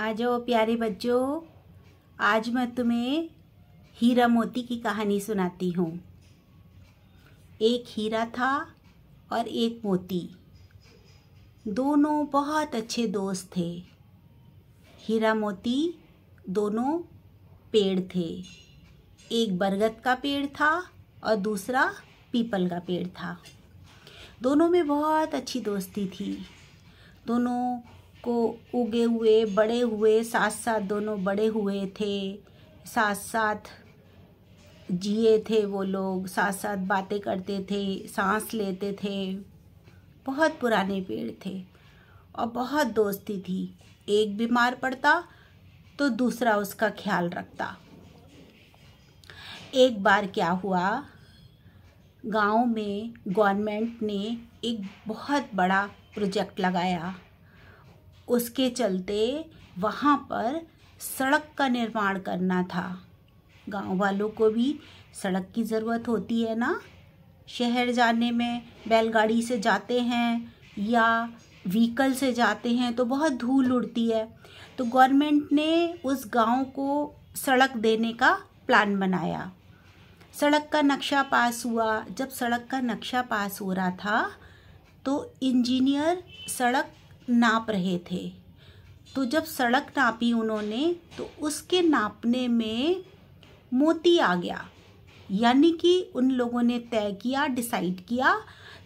आ जाओ प्यारे बच्चों आज मैं तुम्हें हीरा मोती की कहानी सुनाती हूँ एक हीरा था और एक मोती दोनों बहुत अच्छे दोस्त थे हीरा मोती दोनों पेड़ थे एक बरगद का पेड़ था और दूसरा पीपल का पेड़ था दोनों में बहुत अच्छी दोस्ती थी दोनों को उगे हुए बड़े हुए साथ साथ दोनों बड़े हुए थे साथ साथ जिए थे वो लोग साथ साथ बातें करते थे सांस लेते थे बहुत पुराने पेड़ थे और बहुत दोस्ती थी एक बीमार पड़ता तो दूसरा उसका ख्याल रखता एक बार क्या हुआ गांव में गवर्नमेंट ने एक बहुत बड़ा प्रोजेक्ट लगाया उसके चलते वहाँ पर सड़क का निर्माण करना था गांव वालों को भी सड़क की ज़रूरत होती है ना शहर जाने में बैलगाड़ी से जाते हैं या व्हीकल से जाते हैं तो बहुत धूल उड़ती है तो गवर्नमेंट ने उस गांव को सड़क देने का प्लान बनाया सड़क का नक्शा पास हुआ जब सड़क का नक्शा पास हो रहा था तो इंजीनियर सड़क नाप रहे थे तो जब सड़क नापी उन्होंने तो उसके नापने में मोती आ गया यानी कि उन लोगों ने तय किया डिसाइड किया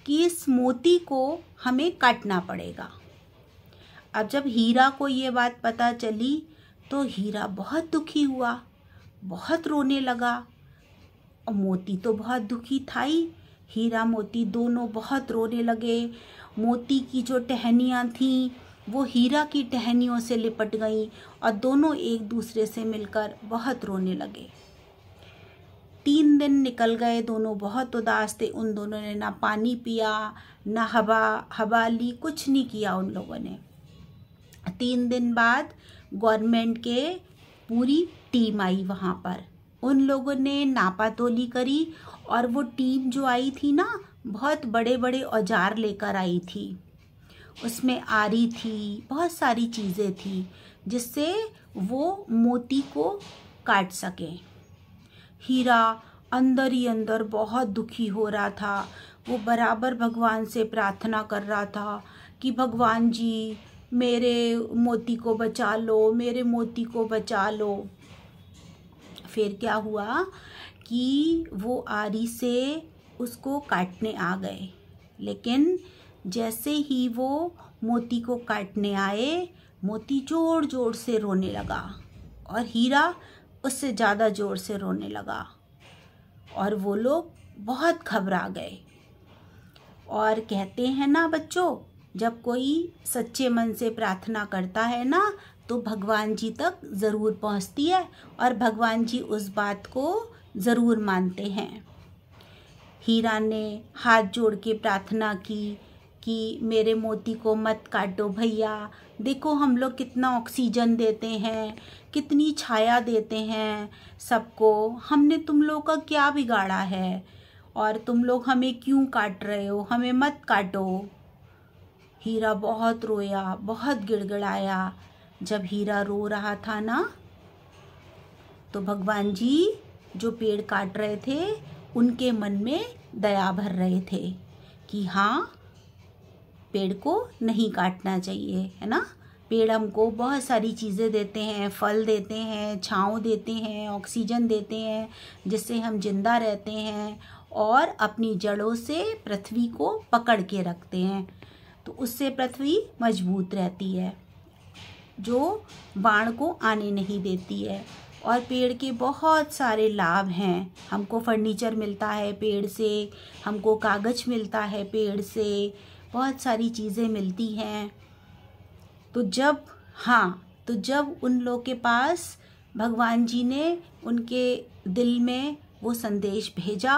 कि इस मोती को हमें काटना पड़ेगा अब जब हीरा को ये बात पता चली तो हीरा बहुत दुखी हुआ बहुत रोने लगा और मोती तो बहुत दुखी था ही हीरा मोती दोनों बहुत रोने लगे मोती की जो टहनियाँ थीं वो हीरा की टहनियों से लिपट गईं और दोनों एक दूसरे से मिलकर बहुत रोने लगे तीन दिन निकल गए दोनों बहुत उदास थे उन दोनों ने ना पानी पिया ना हवा हवा ली कुछ नहीं किया उन लोगों ने तीन दिन बाद गवर्नमेंट के पूरी टीम आई वहाँ पर उन लोगों ने नापातोली करी और वो टीम जो आई थी ना बहुत बड़े बड़े औजार लेकर आई थी उसमें आरी थी बहुत सारी चीज़ें थी जिससे वो मोती को काट सकें हीरा अंदर ही अंदर बहुत दुखी हो रहा था वो बराबर भगवान से प्रार्थना कर रहा था कि भगवान जी मेरे मोती को बचा लो मेरे मोती को बचा लो फिर क्या हुआ कि वो आरी से उसको काटने आ गए लेकिन जैसे ही वो मोती को काटने आए मोती जोर जोर से रोने लगा और हीरा उससे ज़्यादा जोर से रोने लगा और वो लोग बहुत घबरा गए और कहते हैं ना बच्चों जब कोई सच्चे मन से प्रार्थना करता है ना तो भगवान जी तक ज़रूर पहुंचती है और भगवान जी उस बात को ज़रूर मानते हैं हीरा ने हाथ जोड़ के प्रार्थना की कि मेरे मोती को मत काटो भैया देखो हम लोग कितना ऑक्सीजन देते हैं कितनी छाया देते हैं सबको हमने तुम लोग का क्या बिगाड़ा है और तुम लोग हमें क्यों काट रहे हो हमें मत काटो हीरा बहुत रोया बहुत गिड़गड़ाया जब हीरा रो रहा था ना तो भगवान जी जो पेड़ काट रहे थे उनके मन में दया भर रहे थे कि हाँ पेड़ को नहीं काटना चाहिए है ना पेड़ हमको बहुत सारी चीज़ें देते हैं फल देते हैं छाँव देते हैं ऑक्सीजन देते हैं जिससे हम जिंदा रहते हैं और अपनी जड़ों से पृथ्वी को पकड़ के रखते हैं तो उससे पृथ्वी मजबूत रहती है जो बाण को आने नहीं देती है और पेड़ के बहुत सारे लाभ हैं हमको फर्नीचर मिलता है पेड़ से हमको कागज़ मिलता है पेड़ से बहुत सारी चीज़ें मिलती हैं तो जब हाँ तो जब उन लोग के पास भगवान जी ने उनके दिल में वो संदेश भेजा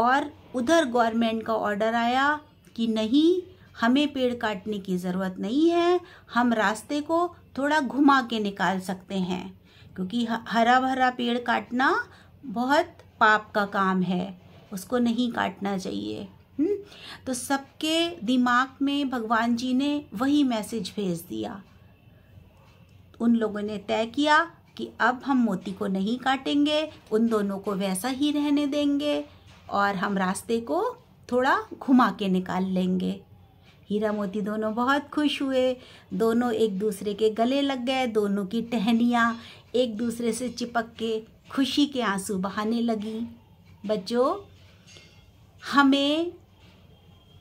और उधर गवर्नमेंट का ऑर्डर आया कि नहीं हमें पेड़ काटने की ज़रूरत नहीं है हम रास्ते को थोड़ा घुमा के निकाल सकते हैं क्योंकि हरा भरा पेड़ काटना बहुत पाप का काम है उसको नहीं काटना चाहिए हुँ? हम्म? तो सबके दिमाग में भगवान जी ने वही मैसेज भेज दिया उन लोगों ने तय किया कि अब हम मोती को नहीं काटेंगे उन दोनों को वैसा ही रहने देंगे और हम रास्ते को थोड़ा घुमा के निकाल लेंगे हीरा मोती दोनों बहुत खुश हुए दोनों एक दूसरे के गले लग गए दोनों की टहनियाँ एक दूसरे से चिपक के खुशी के आंसू बहाने लगी बच्चों हमें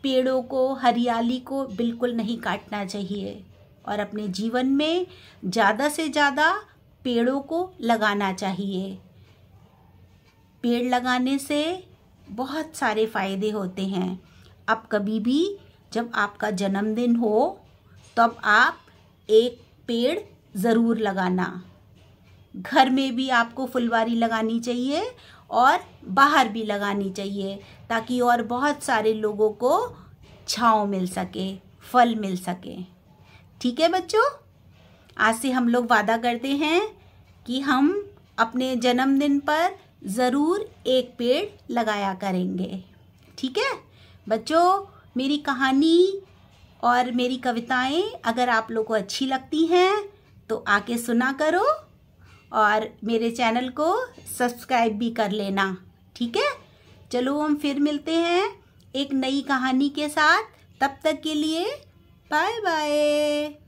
पेड़ों को हरियाली को बिल्कुल नहीं काटना चाहिए और अपने जीवन में ज़्यादा से ज़्यादा पेड़ों को लगाना चाहिए पेड़ लगाने से बहुत सारे फ़ायदे होते हैं आप कभी भी जब आपका जन्मदिन हो तब आप एक पेड़ ज़रूर लगाना घर में भी आपको फुलवारी लगानी चाहिए और बाहर भी लगानी चाहिए ताकि और बहुत सारे लोगों को छाँव मिल सके फल मिल सके ठीक है बच्चों आज से हम लोग वादा करते हैं कि हम अपने जन्मदिन पर ज़रूर एक पेड़ लगाया करेंगे ठीक है बच्चों मेरी कहानी और मेरी कविताएं अगर आप लोग को अच्छी लगती हैं तो आके सुना करो और मेरे चैनल को सब्सक्राइब भी कर लेना ठीक है चलो हम फिर मिलते हैं एक नई कहानी के साथ तब तक के लिए बाय बाय